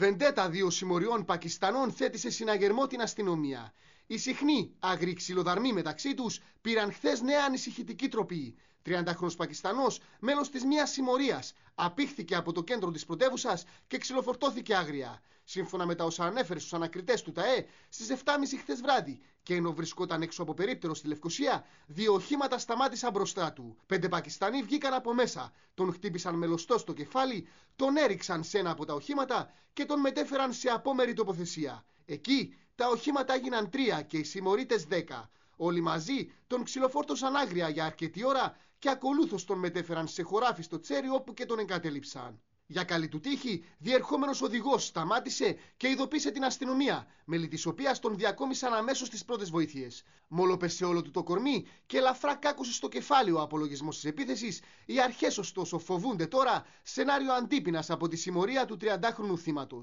Βεντέτα δύο συμμοριών Πακιστανών θέτησε συναγερμό την αστυνομία. Οι συχνοί άγροι ξυλοδαρμοί μεταξύ τους πήραν χθες νέα ανησυχητική τροπή. 30χρονο Πακιστανός, μέλος της μια συμμορίας, απήχθηκε από το κέντρο της πρωτεύουσας και ξυλοφορτώθηκε άγρια. Σύμφωνα με τα όσα ανέφερε στους ανακριτές του ΤΑΕ, στις 7.30 χθες βράδυ, και ενώ βρισκόταν έξω από περίπτερο στη Λευκοσία, δύο οχήματα σταμάτησαν μπροστά του. Πέντε Πακιστανοί βγήκαν από μέσα, τον χτύπησαν με στο κεφάλι, τον έριξαν σε ένα από τα οχήματα και τον μετέφεραν σε απόμερη τοποθεσία. Εκεί τα οχήματα έγιναν τρία και οι συμμορίτες δέκα. Όλοι μαζί τον ξυλοφόρτωσαν άγρια για αρκετή ώρα και ακολούθως τον μετέφεραν σε χωράφι στο τσέρι όπου και τον εγκατέλειψαν. Για καλή του τύχη, διερχόμενος οδηγός σταμάτησε και ειδοποίησε την αστυνομία, μέλη της οποίας τον διακόμισαν αμέσως τις πρώτες βοήθειες. πεσε όλο του το κορμί και ελαφρά κάκουσε στο κεφάλι ο απολογισμός της επίθεσης, οι αρχές ωστόσο φοβούνται τώρα σενάριο αντίπεινα από τη συμμορία του 30χρονου θύματο.